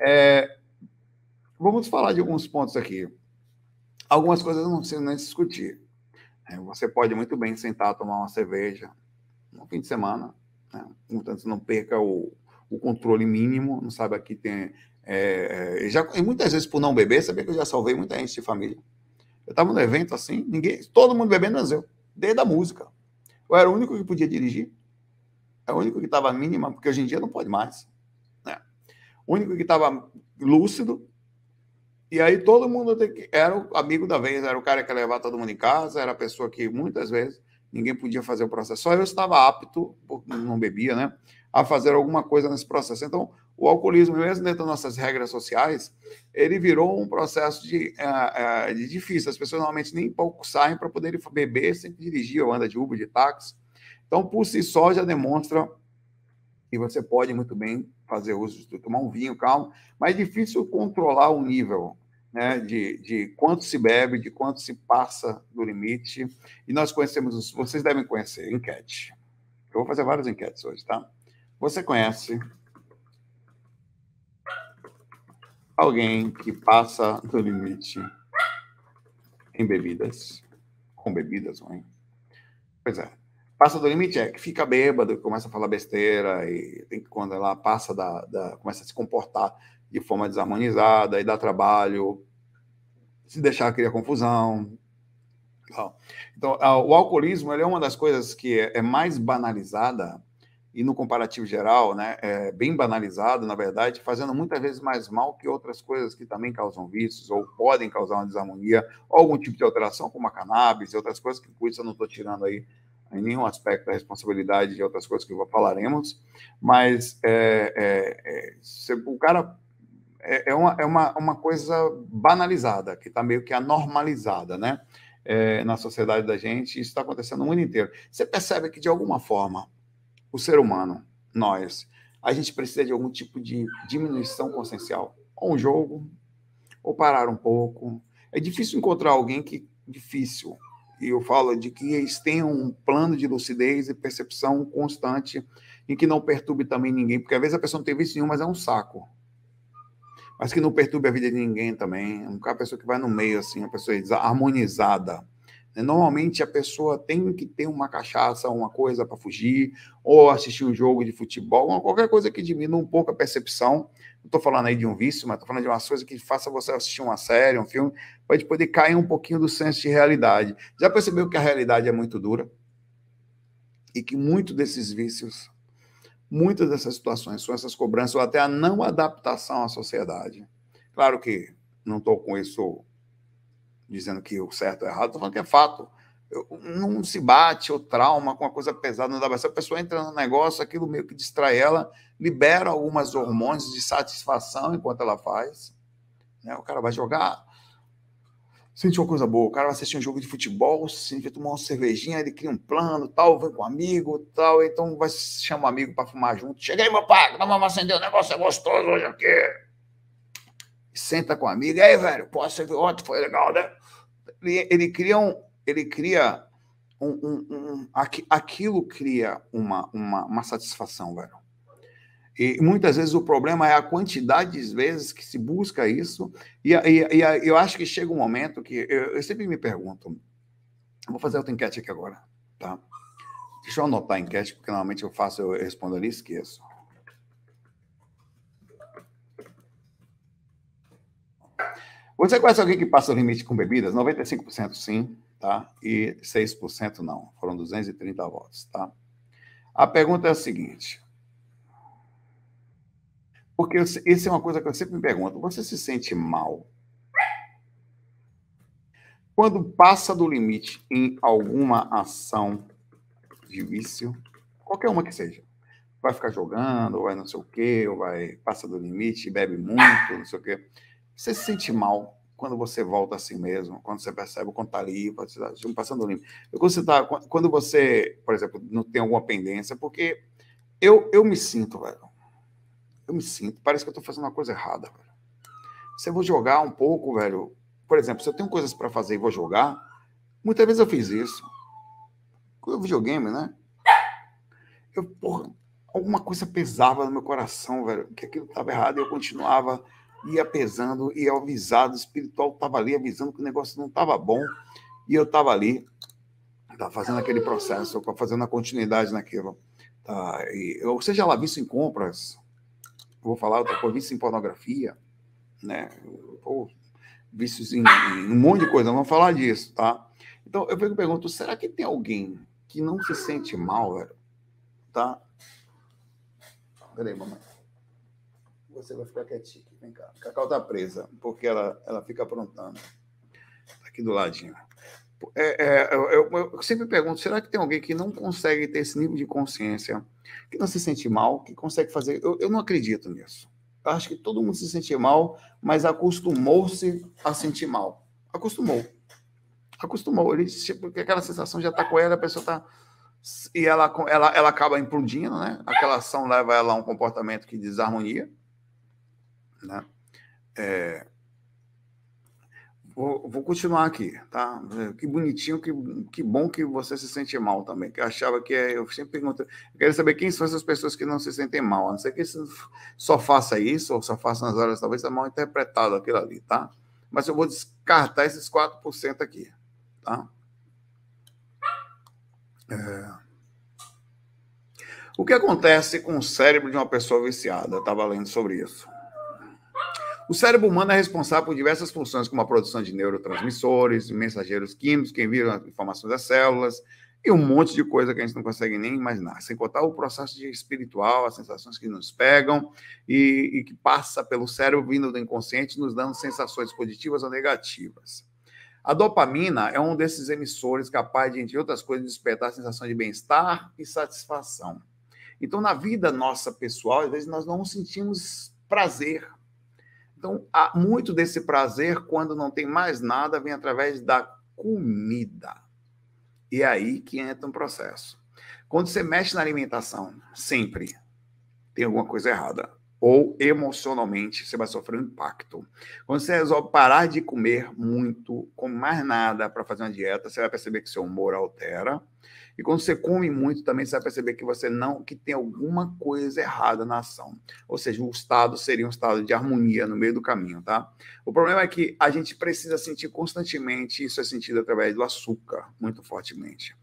É, vamos falar de alguns pontos aqui. Algumas coisas não precisam nem discutir. É, você pode muito bem sentar, tomar uma cerveja no fim de semana, né? portanto, você não perca o, o controle mínimo, não sabe aqui tem. É, é já, e muitas vezes por não beber, sabia que eu já salvei muita gente de família. Eu estava no evento assim, ninguém, todo mundo bebendo, menos eu, desde a música. Eu era o único que podia dirigir, é o único que estava mínima, porque hoje em dia não pode mais. O único que estava lúcido. E aí todo mundo era o amigo da vez, era o cara que levava todo mundo em casa, era a pessoa que muitas vezes ninguém podia fazer o processo. Só eu estava apto, não bebia, né, a fazer alguma coisa nesse processo. Então, o alcoolismo, mesmo dentro das nossas regras sociais, ele virou um processo de, eh, eh, de difícil. As pessoas normalmente nem pouco saem para poder beber, sem dirigir ou anda de Uber, de táxi. Então, por si só, já demonstra e você pode muito bem fazer uso de tomar um vinho calmo, mas é difícil controlar o nível né, de, de quanto se bebe, de quanto se passa do limite. E nós conhecemos, vocês devem conhecer, enquete. Eu vou fazer várias enquetes hoje, tá? Você conhece alguém que passa do limite em bebidas? Com bebidas, hein? Pois é passa do limite é que fica bêbado, começa a falar besteira e tem que quando ela passa da, da começa a se comportar de forma desarmonizada e dá trabalho, se deixar cria confusão. Então, então o alcoolismo é uma das coisas que é, é mais banalizada e no comparativo geral, né, é bem banalizado, na verdade, fazendo muitas vezes mais mal que outras coisas que também causam vícios ou podem causar uma desarmonia, ou algum tipo de alteração, como a cannabis e outras coisas que, por isso, eu não estou tirando aí em nenhum aspecto da é responsabilidade de outras coisas que falaremos, mas é, é, é, se, o cara é, é, uma, é uma, uma coisa banalizada, que está meio que anormalizada, né? É, na sociedade da gente, isso está acontecendo no mundo inteiro. Você percebe que, de alguma forma, o ser humano, nós, a gente precisa de algum tipo de diminuição consciencial. Ou um jogo, ou parar um pouco. É difícil encontrar alguém que. Difícil e eu falo de que eles tenham um plano de lucidez e percepção constante e que não perturbe também ninguém, porque às vezes a pessoa não tem vício nenhum, mas é um saco. Mas que não perturbe a vida de ninguém também. É uma pessoa que vai no meio, assim, uma pessoa harmonizada. Né? Normalmente a pessoa tem que ter uma cachaça, uma coisa para fugir, ou assistir um jogo de futebol, ou qualquer coisa que diminua um pouco a percepção. Não estou falando aí de um vício, mas estou falando de uma coisa que faça você assistir uma série, um filme, para poder cair um pouquinho do senso de realidade. Já percebeu que a realidade é muito dura? E que muitos desses vícios, muitas dessas situações, são essas cobranças, ou até a não adaptação à sociedade. Claro que não estou com isso dizendo que o certo é errado, estou falando que é fato. Eu, não se bate o trauma com uma coisa pesada, não dá mais. Se a pessoa entra no negócio, aquilo meio que distrai ela, libera algumas hormônios de satisfação enquanto ela faz. Né? O cara vai jogar, sente uma coisa boa, o cara vai assistir um jogo de futebol, sente tomar uma cervejinha, ele cria um plano, tal, vem com um amigo, tal, então vai chamar um amigo para fumar junto. Chega aí, meu pai, vamos acender, o negócio é gostoso hoje aqui. Senta com o amigo, e aí, velho, posso ser ontem, foi legal, né? ele, ele cria um, ele cria um, um, um, aquilo cria uma, uma, uma, satisfação, velho. E muitas vezes o problema é a quantidade de vezes que se busca isso. E, e, e eu acho que chega um momento que eu, eu sempre me pergunto. Vou fazer outra enquete aqui agora, tá? Deixa eu anotar a enquete, porque normalmente eu faço, eu respondo ali e esqueço. Você conhece alguém que passa o limite com bebidas? 95% sim, tá? E 6% não. Foram 230 votos, tá? A pergunta é a seguinte. Porque isso é uma coisa que eu sempre me pergunto. Você se sente mal quando passa do limite em alguma ação de vício, qualquer uma que seja? Vai ficar jogando, ou vai não sei o quê, ou vai passa do limite, bebe muito, não sei o quê. Você se sente mal quando você volta a si mesmo, quando você percebe quando está ali, passando o limite. Quando você, tá, quando você, por exemplo, não tem alguma pendência, porque eu, eu me sinto, velho. Eu me sinto, parece que eu estou fazendo uma coisa errada, velho. Se eu vou jogar um pouco, velho, por exemplo, se eu tenho coisas para fazer e vou jogar, muitas vezes eu fiz isso. Com o videogame, né? Eu, porra, alguma coisa pesava no meu coração, velho, que aquilo estava errado e eu continuava ia pesando e o espiritual estava ali avisando que o negócio não estava bom e eu estava ali, estava tá fazendo aquele processo, tá fazendo a continuidade naquilo. Tá, e, ou seja, lá vício em compras, vou falar outra coisa, vício em pornografia, né? Ou vícios em, em um monte de coisa, vamos falar disso, tá? Então, eu fico pergunto, será que tem alguém que não se sente mal, velho? Tá? Peraí, mamãe. Você vai ficar quietinho. Vem cá. Cacau tá presa, porque ela, ela fica aprontando. Tá aqui do ladinho. É, é, eu, eu, sempre pergunto: será que tem alguém que não consegue ter esse nível de consciência, que não se sente mal, que consegue fazer? Eu, eu não acredito nisso. Eu acho que todo mundo se sente mal, mas acostumou-se a sentir mal. Acostumou. Acostumou. Ele, tipo, aquela sensação já está com ela, a pessoa está. E ela, ela, ela acaba implodindo, né? Aquela ação leva ela a um comportamento que desarmonia. Né? É, vou, vou, continuar aqui, tá? Que bonitinho, que, que bom que você se sente mal também. Que eu achava que é, eu sempre pergunto, eu quero saber quem são essas pessoas que não se sentem mal. A não ser que só faça isso, ou só faça nas horas, talvez é mal interpretado aquilo ali, tá? Mas eu vou descartar esses 4% aqui, tá? É... O que acontece com o cérebro de uma pessoa viciada? Eu estava lendo sobre isso. O cérebro humano é responsável por diversas funções, como a produção de neurotransmissores, mensageiros químicos que enviam informações das células e um monte de coisa que a gente não consegue nem imaginar. Sem contar o processo espiritual, as sensações que nos pegam e, e que passa pelo cérebro vindo do inconsciente, nos dando sensações positivas ou negativas. A dopamina é um desses emissores capaz de, entre outras coisas, despertar a sensação de bem-estar e satisfação. Então, na vida nossa pessoal, às vezes nós não sentimos prazer então, há muito desse prazer, quando não tem mais nada, vem através da comida. E é aí que entra um processo. Quando você mexe na alimentação, sempre tem alguma coisa errada. Ou emocionalmente você vai sofrer um impacto. Quando você resolve parar de comer muito, com mais nada para fazer uma dieta, você vai perceber que seu humor altera e quando você come muito, também você vai perceber que você não, que tem alguma coisa errada na ação. Ou seja, o estado seria um estado de harmonia no meio do caminho, tá? O problema é que a gente precisa sentir constantemente, isso é sentido através do açúcar, muito fortemente,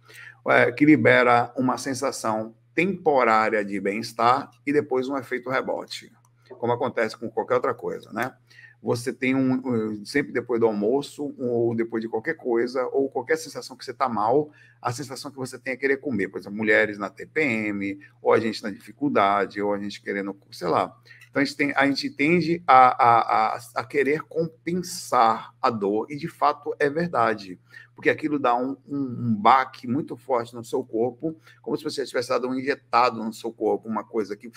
é, que libera uma sensação temporária de bem-estar e depois um efeito rebote, como acontece com qualquer outra coisa, né? você tem um eh, sempre depois do almoço ou depois de qualquer coisa ou qualquer sensação que você está mal, a sensação que você tem é querer comer, por exemplo, mulheres na TPM ou a gente na dificuldade ou a gente querendo, sei lá. Então a gente, tem, a gente tende a, a, a, a querer compensar a dor e de fato é verdade, porque aquilo dá um, um, um baque muito forte no seu corpo, como se você tivesse dado um injetado no seu corpo, uma coisa que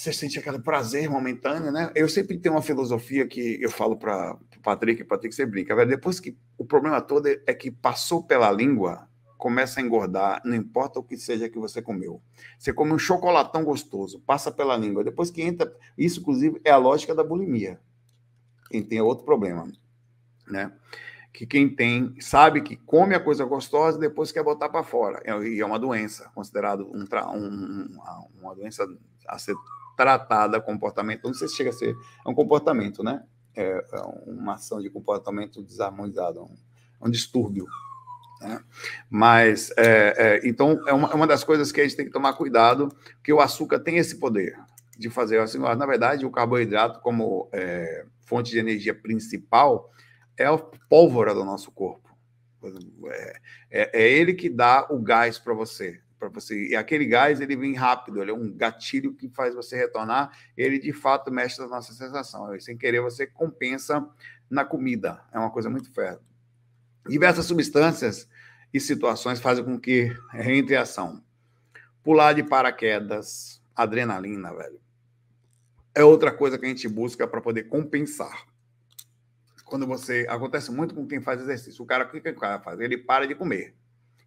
você sente aquele prazer momentâneo, né? Eu sempre tenho uma filosofia que eu falo para o Patrick, o Patrick você brinca, velho, depois que o problema todo é que passou pela língua, começa a engordar, não importa o que seja que você comeu. Você come um chocolatão gostoso, passa pela língua, depois que entra, isso inclusive é a lógica da bulimia. Quem tem outro problema, né? Que quem tem sabe que come a coisa gostosa e depois quer botar para fora. É, e é uma doença, considerado um, um, uma doença a ser tratada comportamento, não sei se chega a ser, é um comportamento, né? É, é uma ação de comportamento desarmonizado, um, é um distúrbio. Né? Mas, é, é, então, é uma, é uma das coisas que a gente tem que tomar cuidado, que o açúcar tem esse poder de fazer assim. Na verdade, o carboidrato, como é, fonte de energia principal, é a pólvora do nosso corpo. É, é, é ele que dá o gás para você para você. E aquele gás ele vem rápido, ele é um gatilho que faz você retornar. Ele de fato mexe na nossa sensação. E, sem querer você compensa na comida. É uma coisa muito fértil. Diversas substâncias e situações fazem com que entre ação. Pular de paraquedas, adrenalina, velho. É outra coisa que a gente busca para poder compensar. Quando você. Acontece muito com quem faz exercício. O cara, o que, que o cara faz? Ele para de comer.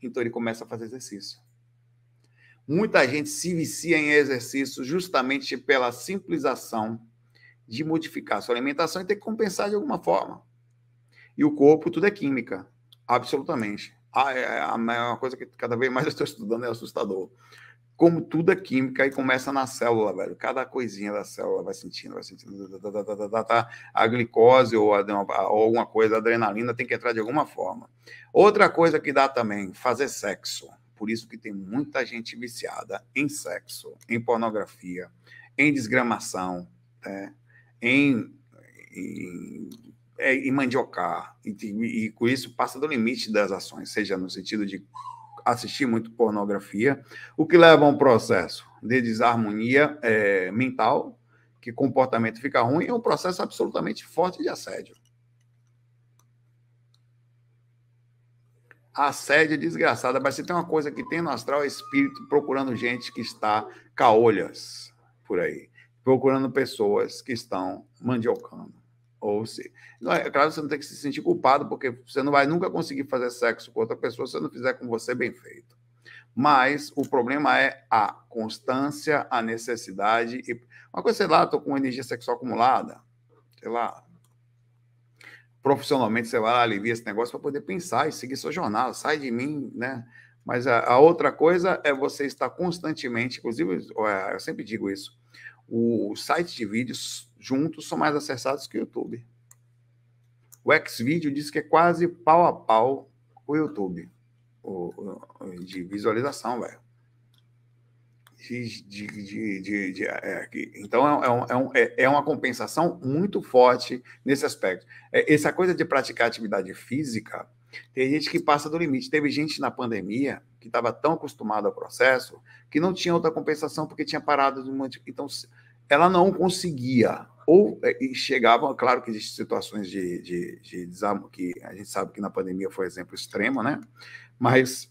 Então ele começa a fazer exercício. Muita gente se vicia em exercício justamente pela simplização de modificar sua alimentação e ter que compensar de alguma forma. E o corpo, tudo é química, absolutamente. Ah, é, uma é, coisa que cada vez mais eu estou estudando, é assustador. Como tudo é química e começa na célula, velho. Cada coisinha da célula vai sentindo, vai sentindo. Tá, a glicose ou, a, ou alguma coisa, a adrenalina tem que entrar de alguma forma. Outra coisa que dá também, fazer sexo por isso que tem muita gente viciada em sexo, em pornografia, em desgramação, né? em, em, é, em mandiocar. E, e, e com isso passa do limite das ações, seja no sentido de assistir muito pornografia, o que leva a um processo de desarmonia é, mental, que comportamento fica ruim, é um processo absolutamente forte de assédio. a sede é desgraçada, mas se tem uma coisa que tem no astral é espírito procurando gente que está caolhas por aí, procurando pessoas que estão mandiocando. Ou se. Não, é claro, você não tem que se sentir culpado, porque você não vai nunca conseguir fazer sexo com outra pessoa se você não fizer com você bem feito. Mas o problema é a constância, a necessidade. E... Uma coisa, sei lá, estou com energia sexual acumulada, sei lá, profissionalmente você vai lá, alivia esse negócio para poder pensar e seguir sua jornada, sai de mim, né? Mas a, a outra coisa é você estar constantemente, inclusive, eu sempre digo isso, os sites de vídeos juntos são mais acessados que o YouTube. O Xvideo diz que é quase pau a pau o YouTube o, de visualização, velho de, de, de, de é, então é, um, é, um, é, é, é, uma compensação muito forte nesse aspecto. É, essa coisa de praticar atividade física, tem gente que passa do limite. Teve gente na pandemia que estava tão acostumada ao processo que não tinha outra compensação porque tinha parado de uma. Então ela não conseguia. Ou chegavam, claro que existem situações de, de, de desamo, que a gente sabe que na pandemia foi exemplo extremo, né? Mas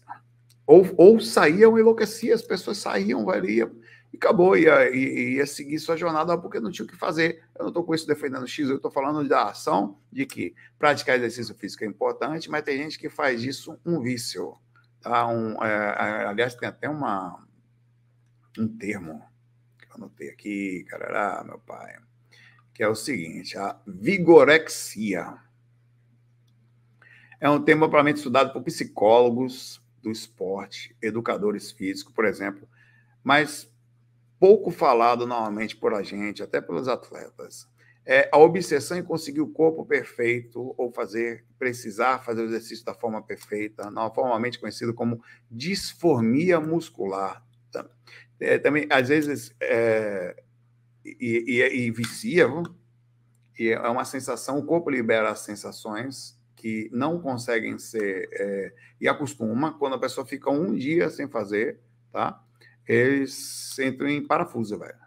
ou, ou saíam, enlouqueciam, as pessoas saíam, variam, e acabou, ia, ia, ia seguir sua jornada porque não tinha o que fazer. Eu não estou com isso defendendo X, eu estou falando da ação de que praticar exercício físico é importante, mas tem gente que faz disso um vício. Tá? Um, é, é, aliás, tem até uma, um termo que eu anotei aqui, carará, meu pai, que é o seguinte: a vigorexia. É um tema amplamente estudado por psicólogos, do esporte, educadores físicos, por exemplo, mas pouco falado normalmente por a gente, até pelos atletas. É a obsessão em conseguir o corpo perfeito ou fazer precisar fazer o exercício da forma perfeita, normalmente conhecido como disformia muscular. É, também, às vezes, é, e, e, e vicia, viu? e é uma sensação, o corpo libera as sensações que não conseguem ser é, e acostuma, quando a pessoa fica um dia sem fazer, tá? Eles entram em parafuso, velho.